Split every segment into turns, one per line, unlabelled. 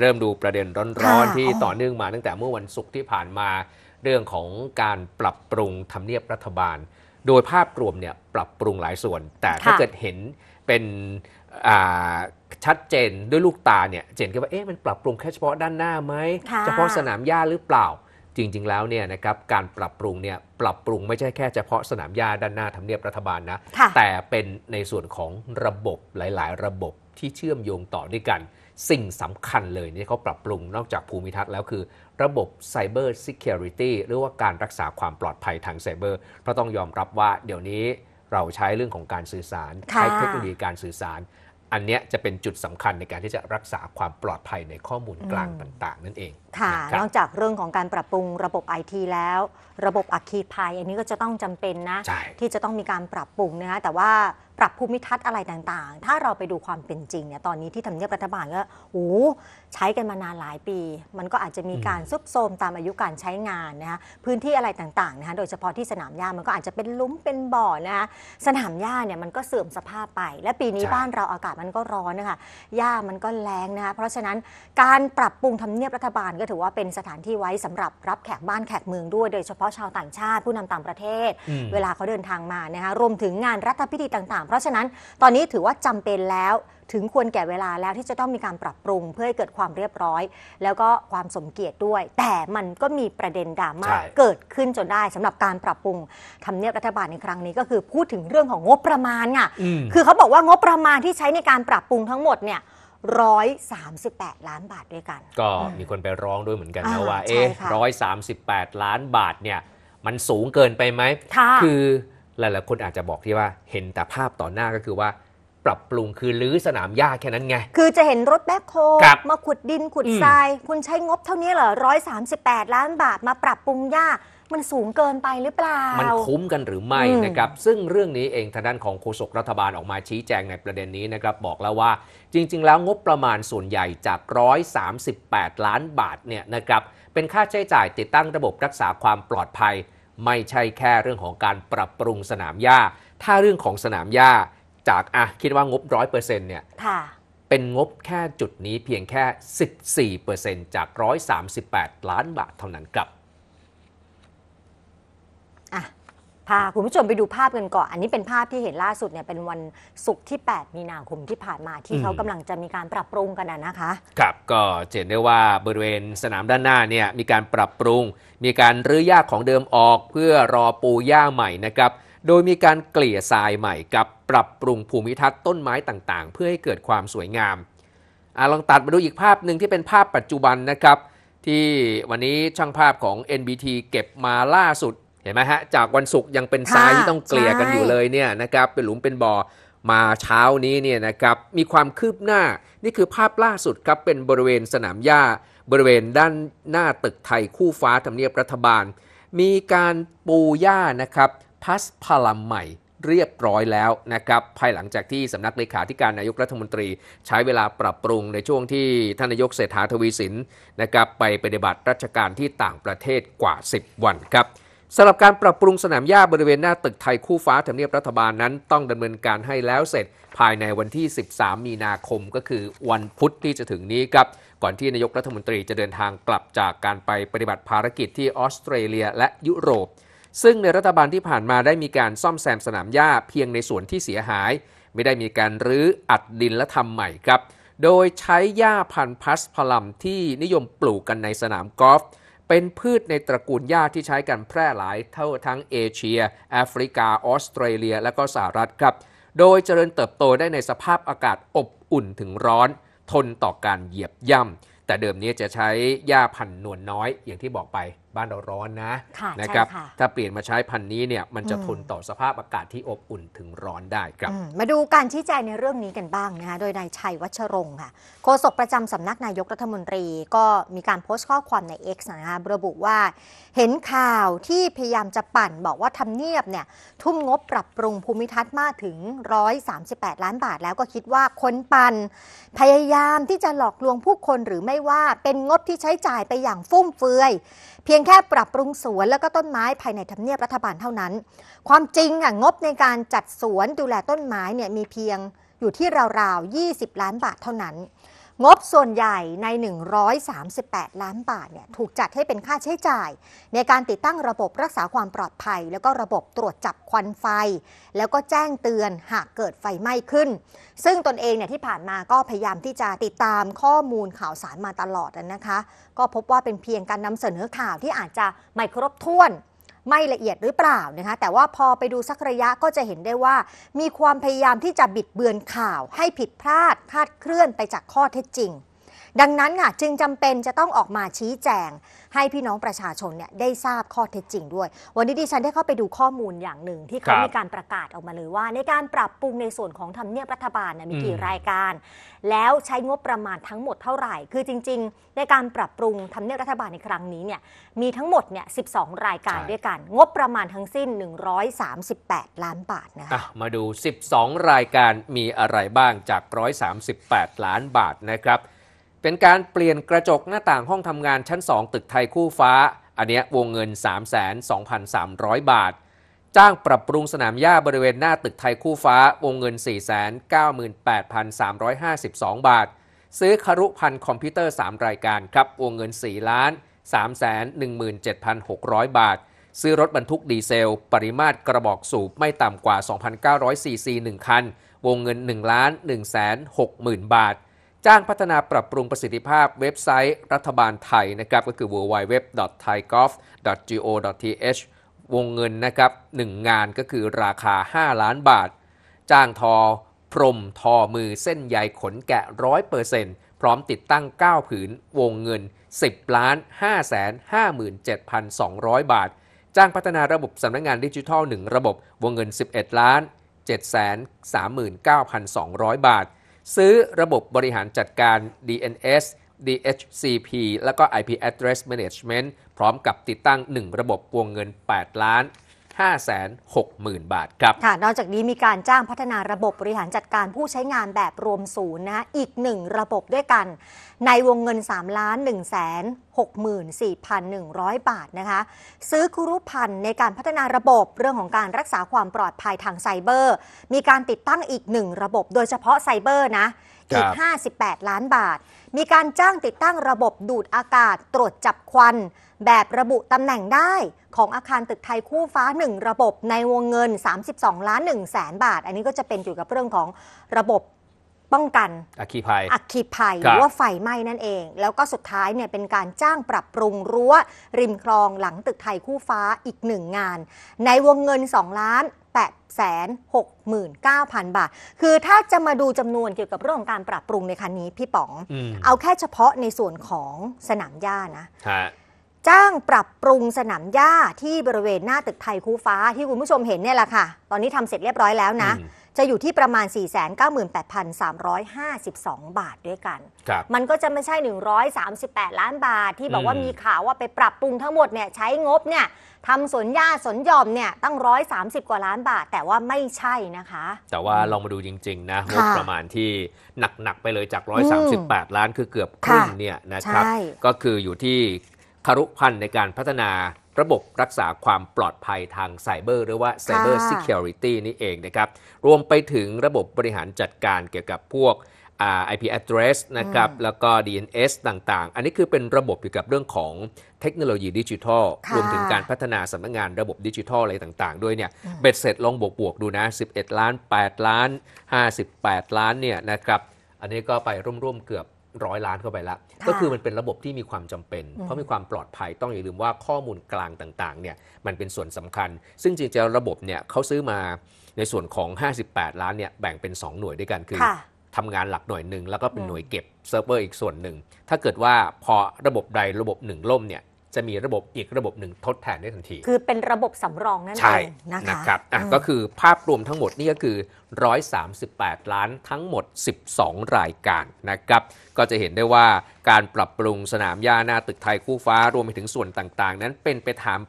เริ่มดูประเด็นร้อนๆที่ต่อเนื่องมาตั้งแต่เมื่อวันศุกร์ที่ผ่านมาเรื่องของการปรับปรุงทำเนียบรัฐบาล โดยภาพรวมเนี่ยปรับปรุงหลายส่วน แต่ถ้าเกิดเห็นเป็นชัดเจนด้วยลูกตาเนี่ยเจนก็ว่าเอ๊ะมันปรับปรุงแค่เฉพาะด้านหน้าไหมเฉพาะสนามหญ้าหรือเปล่า จริงๆแล้วเนี่ยนะครับการปรับปรุงเนี่ยปรับปรุงไม่ใช่แค่เฉพาะสนามหญ้าด้านหน้าทำเนียบรัฐบาลนะแต่เป็นในส่วนของระบบหลาย ๆ ระบบที่เชื่อมโยงต่อด้วยกันสิ่งสำคัญเลยที่เขาปรับปรุงนอกจากภูมิทัศน์แล้วคือ ระบบ Cyber Security หรือว่าการรักษาความปลอดภัยทางไซเบอร์เพราะต้องยอมรับว่าเดี๋ยวนี้เราใช้เรื่องของการสื่อสารใช้เทคโนโลยีการสื่อสาร อันนี้จะเป็นจุดสำคัญในการที่จะรักษาความปลอดภัยในข้อมูลกลางต่าง ๆ นั่นเอง
ค่ะนอกจากเรื่องของการปรับปรุงระบบไอทีแล้วระบบอัคคีภัยอันนี้ก็จะต้องจำเป็นนะที่จะต้องมีการปรับปรุงนะคะแต่ว่าปรับภูมิทัศน์อะไรต่างๆ ถ้าเราไปดูความเป็นจริงเนี่ยตอนนี้ที่ทำเนียบรัฐบาลก็โอ้ใช้กันมานานหลายปี มันก็อาจจะมีการซุบโซมตามอายุการใช้งานนะคะ พื้นที่อะไรต่างๆนะคะ โดยเฉพาะที่สนามหญ้า มันก็อาจจะเป็นลุ่มเป็นบ่อนะคะ สนามหญ้าเนี่ยมันก็เสื่อมสภาพไป และปีนี้บ้านเราอากาศมันก็ร้อนนะคะหญ้ามันก็แรงนะคะ เพราะฉะนั้นการปรับปรุงทำเนียบรัฐบาล ก็ถือว่าเป็นสถานที่ไว้สำหรับรับแขกบ้านแขกเมืองด้วย โดยเฉพาะชาวต่างชาติผู้นำต่างประเทศ เวลาเขาเดินทางมานะคะรวมถึงงานรัฐพิธีต่างๆ เพราะฉะนั้นตอนนี้ถือว่าจำเป็นแล้วถึงควรแก่เวลาแล้วที่จะต้องมีการปรับปรุง เพื่อให้เกิดความเรียบร้อย แล้วก็ความสมเกียรติด้วย แต่มันก็มีประเด็นดราม่าเกิดขึ้นจนได้สำหรับการปรับปรุงทำเนียบรัฐบาลในครั้งนี้ ก็คือพูดถึงเรื่องของงบประมาณไ่ะคือเขาบอกว่างบประมาณที่ใช้ในการปรับปรุงทั้งหมดเนี่ยร้อยสามสิบแปดล้านบาทด้วยกัน
ก็มีคนไปร้องด้วยเหมือนกันนะว่าเอ๊ะร้อยสามสิบแปดล้านบาทเนี่ยมันสูงเกินไปไหมคือหลายๆคนอาจจะบอกที่ว่าเห็นแต่ภาพต่อหน้าก็คือว่าปรับปรุงคือรื้อสนามหญ้าแค่นั้นไง
คือจะเห็นรถแบ็คโฮมาขุดดินขุดทรายคุณใช้งบเท่านี้เหรอร้อยสามสิบแปดล้านบาท มาปรับปรุงหญ้ามันสูงเกินไปหรือเปล่ามันคุ้ม
กันหรือไม่มนะครับซึ่งเรื่องนี้เองทางด้านของโฆษกรัฐบาลออกมาชี้แจงในประเด็นนี้นะครับบอกแล้วว่าจริง ๆ แล้วงบประมาณส่วนใหญ่จาก138ล้านบาทเนี่ยนะครับเป็นค่าใช้จ่ายติดตั้งระบบรักษาความปลอดภัย ไม่ใช่แค่เรื่องของการปรับปรุงสนามหญ้า ถ้าเรื่องของสนามหญ้าจากอ่ะคิดว่างบร้อยเปอร์เซ็นต์เนี่ยเป็นงบแค่จุดนี้เพียงแค่ 14%จาก 138 ล้านบาทเท่านั้นครับ
อ่ะพาคุณผู้ชมไปดูภาพกันก่อน อันนี้เป็นภาพที่เห็นล่าสุดเนี่ยเป็นวันศุกร์ที่ 8 มีนาคมที่ผ่านมาที่เขากำลังจะมีการปรับปรุงกันนะคะ
ครับก็เห็นได้ว่าบริเวณสนามด้านหน้าเนี่ยมีการปรับปรุง มีการรื้อหญ้าของเดิมออกเพื่อรอปูหญ้าใหม่นะครับโดยมีการเกลี่ยทรายใหม่กับปรับปรุงภูมิทัศน์ต้นไม้ต่างๆ เพื่อให้เกิดความสวยงามอลองตัดมาดูอีกภาพหนึ่งที่เป็นภาพปัจจุบันนะครับ ที่วันนี้ช่างภาพของ NBT เก็บมาล่าสุด เห็นไหมฮะ จากวันศุกร์ยังเป็นทรายที่ต้องเกลี่ยกันอยู่เลยเนี่ยนะครับ เป็นหลุมเป็นบ่อ มาเช้านี้เนี่ยนะครับ มีความคืบหน้า นี่คือภาพล่าสุดครับ เป็นบริเวณสนามหญ้า บริเวณด้านหน้าตึกไทยคู่ฟ้าทำเนียบรัฐบาล มีการปูหญ้านะครับพัสพลัมใหม่เรียบร้อยแล้วนะครับภายหลังจากที่สำนักเลขาธิการนายกรัฐมนตรี ใช้เวลาปรับปรุงในช่วงที่ท่านนายกเศรษฐาทวีสินนะครับไปปฏิบัติราชการที่ต่างประเทศกว่า 10 วันครับสำหรับการปรับปรุงสนามหญ้าบริเวณหน้าตึกไทยคู่ฟ้าทำเนียบรัฐบาลนั้นต้องดำเนินการให้แล้วเสร็จภายในวันที่ 13 มีนาคมก็คือวันพุธที่จะถึงนี้ครับก่อนที่นายกรัฐมนตรีจะเดินทางกลับจากการไปปฏิบัติภารกิจที่ออสเตรเลีย และยุโรปซึ่งในรัฐบาลที่ผ่านมาได้มีการซ่อมแซมสนามหญ้าเพียงในส่วนที่เสียหาย ไม่ได้มีการรื้ออัดดินและทำใหม่ครับ โดยใช้หญ้าพันธุ์พัสพลัมที่นิยมปลูกกันในสนามกอล์ฟเป็นพืชในตระกูลหญ้าที่ใช้กันแพร่หลายเท่าทั้งเอเชีย แอฟริกา ออสเตรเลียและก็สหรัฐครับโดยเจริญเติบโตได้ในสภาพอากาศอบอุ่นถึงร้อน ทนต่อการเหยียบย่ำแต่เดิมนี้จะใช้หญ้าพันธุ์นวลน้อยอย่างที่บอกไปบ้านเราร้อนนะนะครับถ้าเปลี่ยนมาใช้พันนี้เนี่ยมันจะทนต่อสภาพอากาศที่อบอุ่นถึงร้อนได้ครับมาดู
การชี้แจงในเรื่องนี้กันบ้างนะคะโดยนายชัยวัชรงค์ค่ะโฆษกประจำสำนักนายกรัฐมนตรีก็มีการโพสต์ข้อความใน X นะคะระบุว่าเห็นข่าวที่พยายามจะปั่น บอกว่าทำเนียบเนี่ยทุ่มงบปรับปรุงภูมิทัศน์มากถึง138ล้านบาท แล้วก็คิดว่าคนปั่นพยายามที่จะหลอกลวงผู้คนหรือไม่ว่าเป็นงบที่ใช้จ่ายไปอย่างฟุ่มเฟือยเพียงแค่ปรับปรุงสวนแล้วก็ต้นไม้ภายในทำเนียบรัฐบาลเท่านั้น ความจริงอ่ะงบในการจัดสวนดูแลต้นไม้เนี่ยมีเพียงอยู่ที่ราวๆ 20 ล้านบาทเท่านั้นงบส่วนใหญ่ใน 138 ล้านบาทเนี่ยถูกจัดให้เป็นค่าใช้จ่าย ในการติดตั้งระบบรักษาความปลอดภัย แล้วก็ระบบตรวจจับควันไฟ แล้วก็แจ้งเตือนหากเกิดไฟไหม้ขึ้น ซึ่งตนเองเนี่ยที่ผ่านมาก็พยายามที่จะติดตามข้อมูลข่าวสารมาตลอดนะคะ ก็พบว่าเป็นเพียงการนำเสนอข่าวที่อาจจะไม่ครบถ้วนไม่ละเอียดหรือเปล่านะคะแต่ว่าพอไปดูสักระยะก็จะเห็นได้ว่า มีความพยายามที่จะบิดเบือนข่าว ให้ผิดพลาดคลาดเคลื่อนไปจากข้อเท็จจริงดังนั้นค่ะจึงจำเป็นจะต้องออกมาชี้แจง ให้พี่น้องประชาชนเนี่ยได้ทราบข้อเท็จจริง ด้วย วันนี้ดิฉันได้เข้าไปดูข้อมูลอย่างหนึ่งที่เขา มีการประกาศออกมาเลยว่า ในการปรับปรุงในส่วนของทำเนียบรัฐบาลนมีกี่รายการ แล้วใช้งบประมาณทั้งหมดเท่าไหร่ คือจริง ๆ ในการปรับปรุงทำเนียบรัฐบาลในครั้งนี้เนี่ยมีทั้งหมดเนี่ย 12 รายการด้วยกัน งบประมาณทั้งสิ้น 138 ล้านบาทนะ
คะมาดู 12 รายการมีอะไรบ้างจาก 138 ล้านบาทนะครับเป็นการเปลี่ยนกระจกหน้าต่างห้องทำงานชั้น 2 ตึกไทยคู่ฟ้า อันนี้วงเงิน 32,300 บาท จ้างปรับปรุงสนามหญ้าบริเวณหน้าตึกไทยคู่ฟ้า วงเงิน 498,352 บาท ซื้อคารุพันธ์คอมพิวเตอร์ 3 รายการครับ วงเงิน4ล้าน317,600 บาท ซื้อรถบรรทุกดีเซล ปริมาตรกระบอกสูบไม่ต่ำกว่า2,900ซีซี1คัน วงเงิน1ล้าน160,000 บาทจ้างพัฒนาปรับปรุงประสิทธิภาพเว็บไซต์รัฐบาลไทยนะครับก็คือ www.thaigolf.go.th วงเงินนะครับ1งานก็คือราคา 5 ล้านบาท จ้างทอ พรมทอมือเส้นใยขนแกะร้อยเปอร์เซ็นต์พร้อมติดตั้ง 9 ผืนวงเงิน 10ล้าน557,200 บาท จ้างพัฒนาระบบสำนักงงานดิจิทัล 1 ระบบวงเงิน 11 ล้าน739,200 บาทซื้อระบบบริหารจัดการ DNS DHCP แล้วก็ IP Address Management พร้อมกับติดตั้ง 1 ระบบวงเงิน 8 ล้าน560,000 บาทครับ
ค่ะนอกจากนี้มีการจ้างพัฒนาระบบบริหารจัดการผู้ใช้งานแบบรวมศูนย์นะอีกหนึ่งระบบด้วยกัน ในวงเงิน3ล้าน1 6 4 1 0 0 บาทนะคะซื้อครุพันธ์ในการพัฒนาระบบเรื่องของการรักษาความปลอดภัยทางไซเบอร์ มีการติดตั้งอีกหนึ่งระบบโดยเฉพาะไซเบอร์นะ อีก 58 ล้านบาท มีการจ้างติดตั้งระบบดูดอากาศ ตรวจจับควันแบบระบุตำแหน่งได้ของอาคารตึกไทยคู่ฟ้า 1 ระบบในวงเงิน 32 ล้าน1แสนบาท อันนี้ก็จะเป็นอยู่กับเรื่องของระบบป้องกัน
อัคีภัย อั
คีภัย หรือว่าไฟไหม้นั่นเอง แล้วก็สุดท้ายเนี่ยเป็นการจ้างปรับปรุงรั้ว ริมคลองหลังตึกไทยคู่ฟ้าอีกหนึ่งงาน ในวงเงิน2ล้าน8แสนหกหมื่นเก้าพันบาท คือถ้าจะมาดูจำนวนเกี่ยวกับเรื่องการปรับปรุงในครั้นี้พี่ป๋อง เอาแค่เฉพาะในส่วนของสนามหญ้านะจ้างปรับปรุงสนามหญ้าที่บริเวณหน้าตึกไทยคูฟ้าที่คุณผู้ชมเห็นเนี่ยแหละค่ะ ตอนนี้ทำเสร็จเรียบร้อยแล้วนะ จะอยู่ที่ประมาณ 498,352 บาทด้วยกัน มันก็จะไม่ใช่ 138 ล้านบาท ที่บอกว่ามีข่าวว่าไปปรับปรุงทั้งหมดเนี่ยใช้งบเนี่ยทำสนหญ้าสนหย่อมเนี่ย ตั้ง 130 กว่าล้านบาท แต่ว่าไม่ใช่นะคะ
แต่ว่าลองมาดูจริงๆนะ งบประมาณที่หนักๆไปเลยจาก138ล้านคือเกือบครึ่งเนี่ยนะครับ ก็คืออยู่ที่คารุพันธ์ในการพัฒนาระบบรักษาความปลอดภัยทางไซเบอร์หรือว่าไซเบอร์ซิเคียวริตี้นี่เองนะครับ รวมไปถึงระบบบริหารจัดการเกี่ยวกับพวก IP address นะครับแล้วก็ DNS ต่าง ๆ อันนี้คือเป็นระบบเกี่ยวกับเรื่องของเทคโนโลยีดิจิทัลรวมถึงการพัฒนาสำนักงงานระบบดิจิทัลอะไรต่าง ๆ ด้วยเนี่ยเบ็ดเสร็จลองบวก ๆ ดูนะ 11 ล้าน 8 ล้าน 58 ล้านเนี่ยนะครับอันนี้ก็ไปร่วมๆเกือบร้อยล้านเข้าไปแล้ว ก็คือมันเป็นระบบที่มีความจำเป็น เพราะมีความปลอดภัยต้องอย่าลืมว่าข้อมูลกลางต่างๆเนี่ยมันเป็นส่วนสำคัญ ซึ่งจริงๆระบบเนี่ยเขาซื้อมาในส่วนของ 58 ล้านเนี่ยแบ่งเป็น 2 หน่วยด้วยกันคือทำงานหลักหน่วยหนึ่งแล้วก็เป็นหน่วยเก็บเซิร์ฟเวอร์อีกส่วนหนึ่งถ้าเกิดว่าพอระบบใดระบบหนึ่งล่มเนี่ยจะมีระบบอีกระบบหนึ่งทดแทนได้ทันที คือ
เป็นระบบสำรองนั่นเองนะคะนะครับก็ค
ือภาพรวมทั้งหมดนี่ก็คือ 138 ล้านทั้งหมด 12 รายการนะครับ ก็จะเห็นได้ว่าการปรับปรุงสนามหญ้าหน้าตึกไทยคู่ฟ้ารวมไปถึงส่วนต่าง ๆ นั้นเป็นไปตาม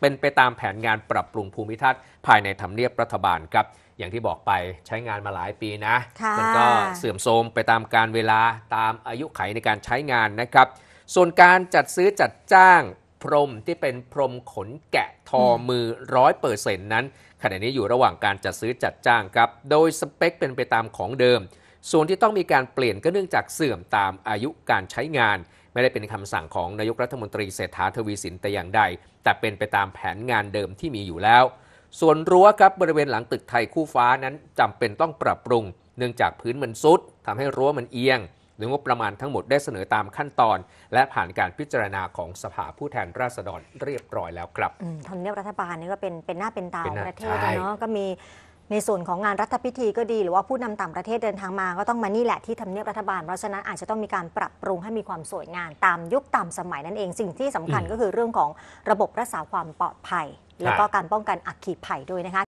เป็นไปตามแผนงานปรับปรุงภูมิทัศน์ภายในทำเนียบรัฐบาลครับ อย่างที่บอกไปใช้งานมาหลายปีนะมันก็เสื่อมโทรมไปตามการเวลาตามอายุไขในการใช้งานนะครับส่วนการจัดซื้อจัดจ้าง พรมที่เป็นพรมขนแกะทอมือร้อยเปอร์เซ็นต์นั้น ขณะนี้อยู่ระหว่างการจัดซื้อจัดจ้างครับ โดยสเปคเป็นไปตามของเดิม ส่วนที่ต้องมีการเปลี่ยนก็เนื่องจากเสื่อมตามอายุการใช้งาน ไม่ได้เป็นคำสั่งของนายกรัฐมนตรีเศรษฐาทวีสินแต่อย่างใด แต่เป็นไปตามแผนงานเดิมที่มีอยู่แล้ว ส่วนรั้วครับบริเวณหลังตึกไทยคู่ฟ้านั้นจำเป็นต้องปรับปรุงเนื่องจากพื้นมันซุดทำให้รั้วมันเอียงรืองบประมาณทั้งหมดได้เสนอตามขั้นตอน และผ่านการพิจารณาของสภาผู้แทนราษฎรเรียบร้อยแล้วครับ
ทำเนียบรัฐบาลนี่ก็เป็นเป็นหน้าเป็นตาของประเทศเนาะก็มีในส่วนของงานรัฐพิธีก็ดีหรือว่าผู้นำต่างประเทศเดินทางมาก็ต้องมานี่แหละที่ทำเนียบรัฐบาลเพราะฉะนั้นอาจจะต้องมีการปรับปรุงให้มีความสวยงามตามยุคตามสมัยนั่นเองสิ่งที่สำคัญก็คือเรื่องของระบบรักษาความปลอดภัย แล้วก็การป้องกันอักขีภัยด้วยนะคะ